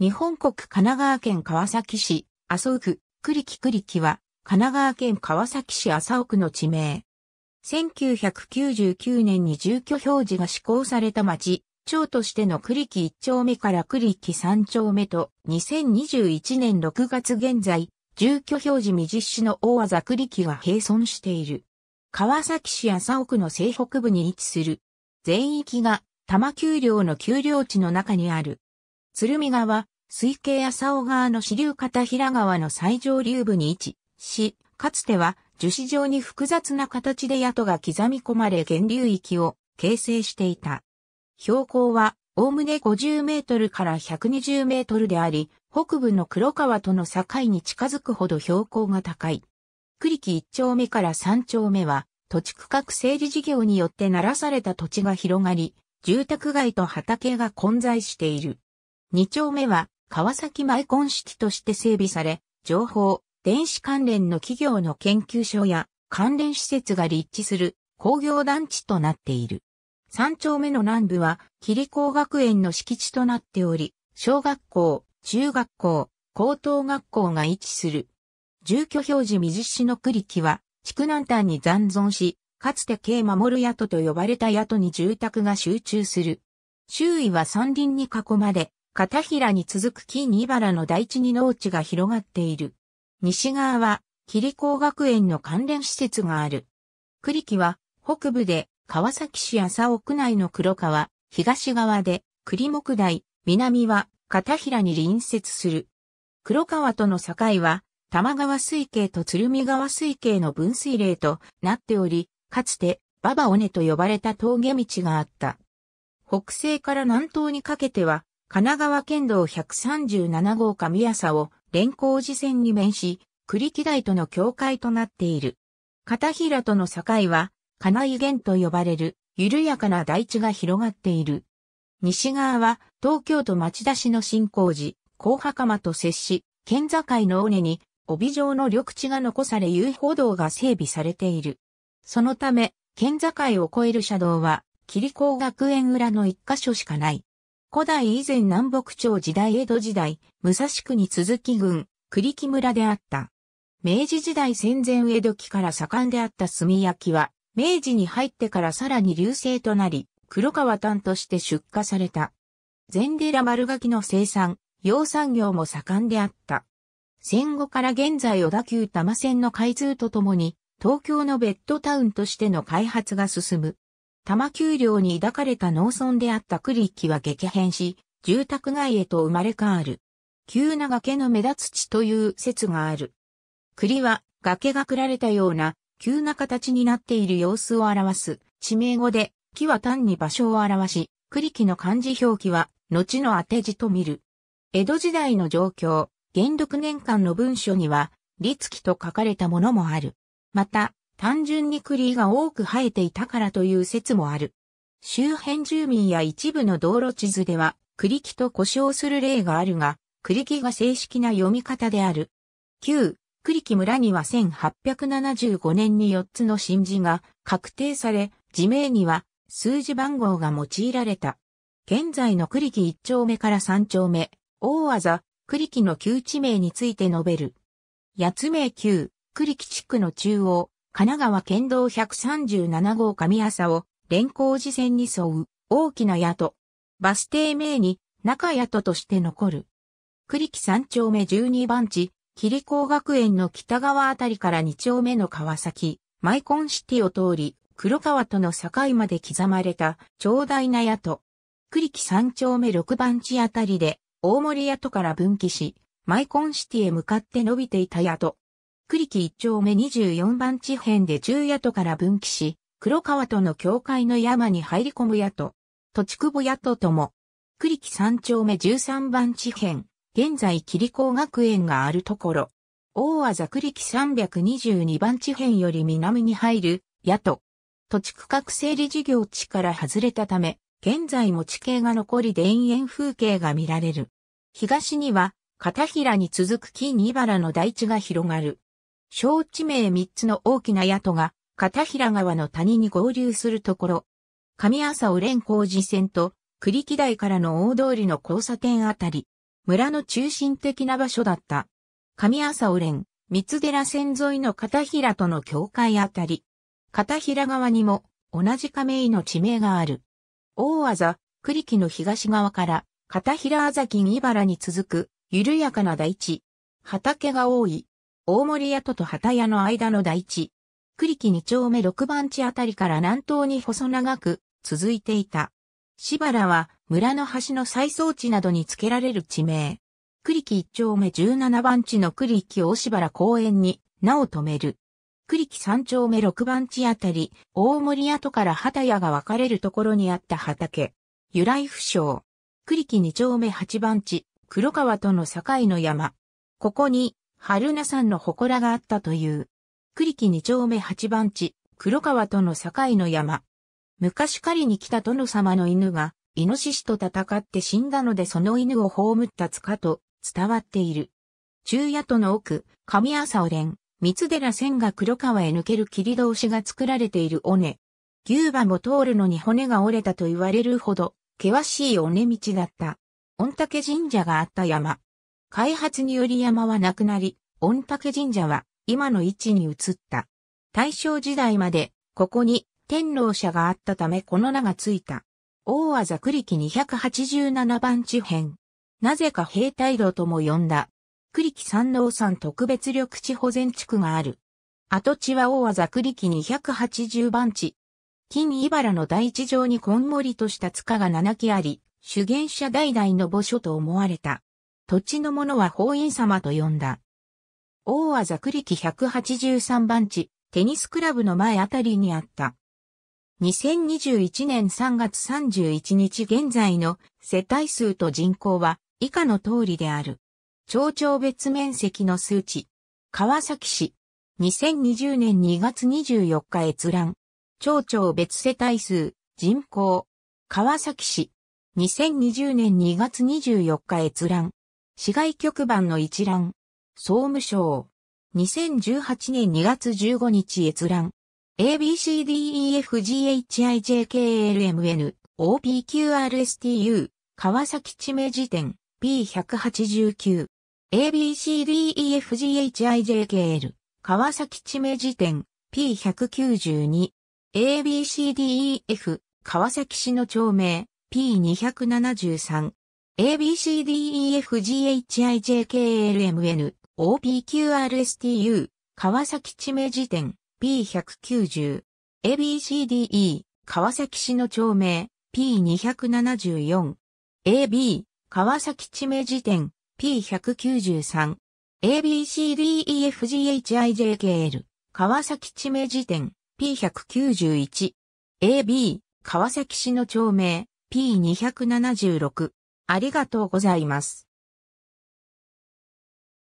日本国神奈川県川崎市、麻生区、栗木栗木は、神奈川県川崎市麻生区の地名。1999年に住居表示が施行された町、町としての栗木1丁目から栗木3丁目と、2021年6月現在、住居表示未実施の大技栗木が併存している。川崎市麻生区の西北部に位置する。全域が多摩丘陵の丘陵地の中にある。鶴見川、水系浅尾川の支流片平川の最上流部に位置し、かつては樹脂状に複雑な形で宿が刻み込まれ源流域を形成していた。標高は、おおむね50メートルから120メートルであり、北部の黒川との境に近づくほど標高が高い。栗木一丁目から三丁目は、土地区画整理事業によってならされた土地が広がり、住宅街と畑が混在している。2丁目は川崎マイコンシティとして整備され、情報、電子関連の企業の研究所や関連施設が立地する工業団地となっている。3丁目の南部は、霧工学園の敷地となっており、小学校、中学校、高等学校が位置する。住居表示水市の区域は、地区南端に残存し、かつて K 守る宿と呼ばれた宿に住宅が集中する。周囲は山林に囲まれ、片平に続く金井原の第地に農地が広がっている。西側は、霧工学園の関連施設がある。栗木は、北部で、川崎市麻生区内の黒川、東側で、栗木台、南は、片平に隣接する。黒川との境は、玉川水系と鶴見川水系の分水嶺となっており、かつて、馬場尾根と呼ばれた峠道があった。北西から南東にかけては、神奈川県道137号上谷佐を連行寺線に面し、栗木台との境界となっている。片平との境は、金井源と呼ばれる、緩やかな台地が広がっている。西側は、東京都町田市の新興寺、高袴と接し、県境の尾根に、帯状の緑地が残され遊歩道が整備されている。そのため、県境を越える車道は、霧光学園裏の一箇所しかない。古代以前南北朝時代江戸時代、武蔵区に続き郡、栗木村であった。明治時代戦前江戸期から盛んであった炭焼きは、明治に入ってからさらに流星となり、黒川炭として出荷された。禅寺丸柿の生産、養蚕業も盛んであった。戦後から現在小田急多摩線の開通とともに、東京のベッドタウンとしての開発が進む。多摩丘陵に抱かれた農村であった区域は激変し、住宅街へと生まれ変わる。急な崖の目立つ地という説がある。栗は崖がくられたような急な形になっている様子を表す地名語で木は単に場所を表し、栗木の漢字表記は後の当て字と見る。江戸時代の状況、元禄年間の文書には、立木と書かれたものもある。また、単純に栗が多く生えていたからという説もある。周辺住民や一部の道路地図では、栗木と呼称する例があるが、栗木が正式な読み方である。旧、栗木村には1875年に4つの新字が確定され、地名には数字番号が用いられた。現在の栗木1丁目から3丁目、大技、栗木の旧地名について述べる。八名旧、栗木地区の中央、神奈川県道137号上朝を連行寺線に沿う大きな宿。バス停名に中宿として残る。栗木三丁目12番地、霧高学園の北側あたりから2丁目の川崎、マイコンシティを通り、黒川との境まで刻まれた長大な宿。栗木三丁目6番地あたりで、大森宿から分岐し、マイコンシティへ向かって伸びていた宿。栗木一丁目24番地辺で中野戸から分岐し、黒川との境界の山に入り込む宿。土地久保宿とも。栗木三丁目13番地辺、現在霧光学園があるところ。大和ざ栗木322番地辺より南に入る、宿。土地区画整理事業地から外れたため、現在も地形が残り田園風景が見られる。東には、片平に続く木二原の大地が広がる。小地名3つの大きな宿が、片平川の谷に合流するところ、上朝尾連工事線と、栗木台からの大通りの交差点あたり、村の中心的な場所だった。上朝尾連、三寺線沿いの片平との境界あたり、片平側にも同じ亀井の地名がある。大技、栗木の東側から片平あざきに原に続く緩やかな大地。畑が多い。大森跡と畑屋の間の台地。栗木二丁目六番地あたりから南東に細長く続いていた。しばらは村の橋の再装置などにつけられる地名。栗木一丁目十七番地の栗木大しばら公園に名を止める。栗木三丁目六番地あたり、大森跡から畑屋が分かれるところにあった畑。由来不詳。栗木二丁目八番地、黒川との境の山。ここに、春名んの祠があったという。栗木二丁目八番地、黒川との境の山。昔狩りに来た殿様の犬が、イノシシと戦って死んだのでその犬を葬った塚と伝わっている。中野との奥、上朝おれん、三寺線が黒川へ抜ける切通しが作られている尾根。牛馬も通るのに骨が折れたと言われるほど、険しい尾根道だった。御嶽神社があった山。開発により山はなくなり、御嶽神社は今の位置に移った。大正時代までここに天皇社があったためこの名がついた。大和ざ栗木287番地編。なぜか兵隊道とも呼んだ。栗木山王山特別緑地保全地区がある。跡地は大和ざ栗木280番地。金茨の大地上にこんもりとした塚が7基あり、修験者代々の墓所と思われた。土地の者は法院様と呼んだ。大和座栗木183番地、テニスクラブの前あたりにあった。2021年3月31日現在の世帯数と人口は以下の通りである。町長別面積の数値。川崎市。2020年2月24日閲覧。町長別世帯数、人口。川崎市。2020年2月24日閲覧。市外局番の一覧。総務省。2018年2月15日閲覧。ABCDEFGHIJKLMN OPQRSTU 川崎地名辞典 P189 ABCDEFGHIJKL 川崎地名辞典 P192 ABCDEF 川崎市の町名 P273 ABCDEFGHIJKLMN、OPQRSTU、川崎地名辞典、P190。ABCDE、川崎市の町名、P274。AB、川崎地名辞典、P193。ABCDEFGHIJKL、川崎地名辞典、P191。AB、川崎市の町名、P276。ありがとうございます。